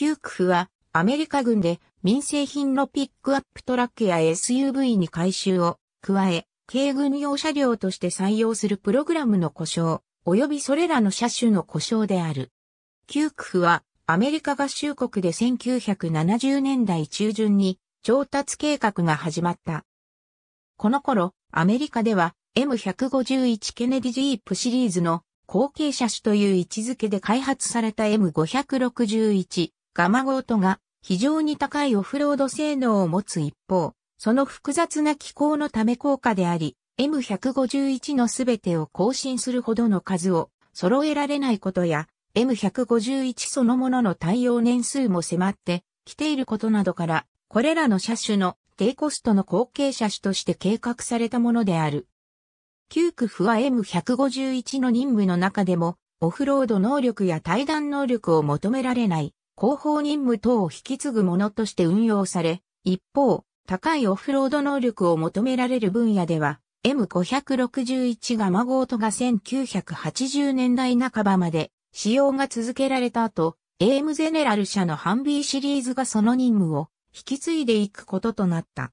旧区府はアメリカ軍で民生品のピックアップトラックや SUV に改修を加え、軽軍用車両として採用するプログラムの故障、及びそれらの車種の故障である。旧区府はアメリカ合衆国で1970年代中旬に調達計画が始まった。この頃、アメリカでは M151 ケネディジープシリーズの後継車種という位置づけで開発された M561 ガマゴートが非常に高いオフロード性能を持つ一方、その複雑な機構のため効果であり、M151 のすべてを更新するほどの数を揃えられないことや、M151 そのものの対応年数も迫ってきていることなどから、これらの車種の低コストの後継車種として計画されたものである。旧区府は M151 の任務の中でも、オフロード能力や対談能力を求められない広報任務等を引き継ぐものとして運用され、一方、高いオフロード能力を求められる分野では、M561 ガマゴートが1980年代半ばまで使用が続けられた後、AM ゼネラル社のハンビーシリーズがその任務を引き継いでいくこととなった。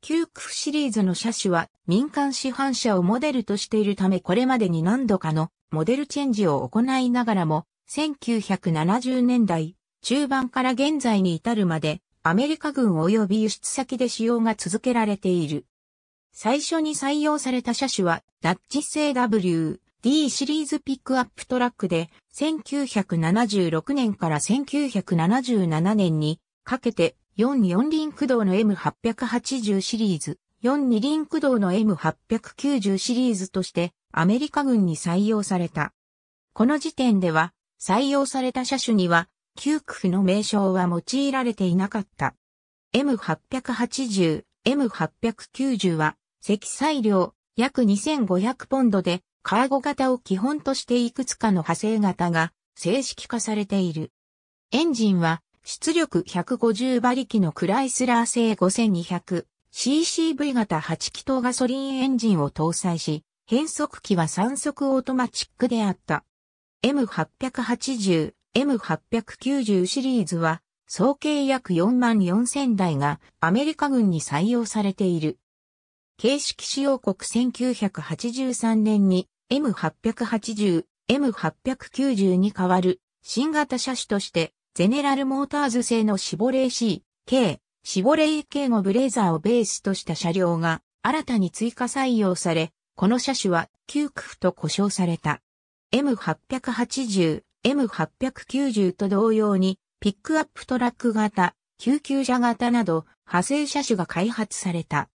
旧クシリーズの車種は民間市販車をモデルとしているためこれまでに何度かのモデルチェンジを行いながらも1970年代中盤から現在に至るまで、アメリカ軍及び輸出先で使用が続けられている。最初に採用された車種は、ダッチ製 W、D シリーズピックアップトラックで、1976年から1977年にかけて、44輪駆動の M880 シリーズ、42輪駆動の M890 シリーズとして、アメリカ軍に採用された。この時点では、採用された車種には、旧区府の名称は用いられていなかった。M880、M890 は、積載量、約2500ポンドで、カーゴ型を基本としていくつかの派生型が正式化されている。エンジンは出力150馬力のクライスラー製 5200ccv 型8気筒ガソリンエンジンを搭載し、変速機は3速オートマチックであった。M880、M890 シリーズは、総計約4万4000台がアメリカ軍に採用されている。形式使用国1983年に M880、M890 に代わる新型車種としてゼネラルモーターズ製のシボレー C、K、シボレー K のブレーザーをベースとした車両が新たに追加採用され、この車種は9区と呼称された。M880、M890 と同様に、ピックアップトラック型、救急車型など、派生車種が開発された。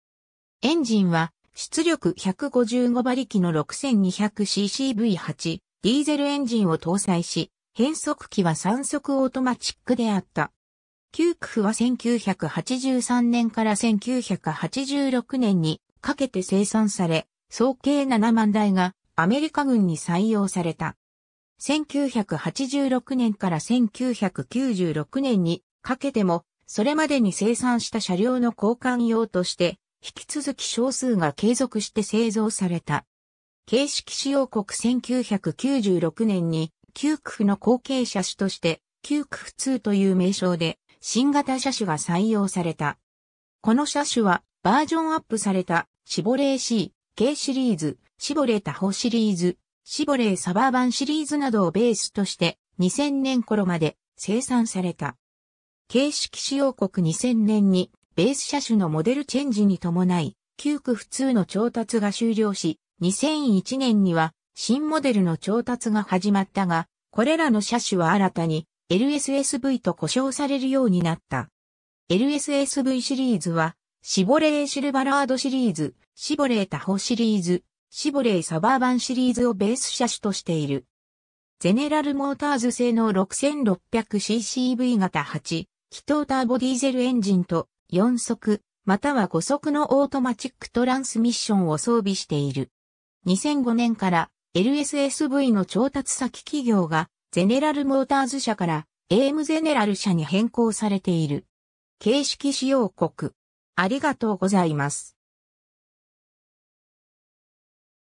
エンジンは、出力155馬力の 6200ccV8、ディーゼルエンジンを搭載し、変速機は3速オートマチックであった。旧区は1983年から1986年にかけて生産され、総計7万台がアメリカ軍に採用された。1986年から1996年にかけても、それまでに生産した車両の交換用として、引き続き少数が継続して製造された。形式使用国1996年に、旧区府の後継車種として、旧区府2という名称で、新型車種が採用された。この車種は、バージョンアップされた、シボレー C、K シリーズ、シボレタホシリーズ、シボレーサバーバンシリーズなどをベースとして2000年頃まで生産された。形式使用国2000年にベース車種のモデルチェンジに伴い、旧区普通の調達が終了し、2001年には新モデルの調達が始まったが、これらの車種は新たに LSSV と呼称されるようになった。LSSV シリーズは、シボレーシルバラードシリーズ、シボレータホシリーズ、シボレーサバーバンシリーズをベース車種としている。ゼネラルモーターズ製の 6600ccV 型8、気筒ターボディーゼルエンジンと4速、または5速のオートマチックトランスミッションを装備している。2005年から LSSV の調達先企業がゼネラルモーターズ社から AM ゼネラル社に変更されている。形式使用国。ありがとうございます。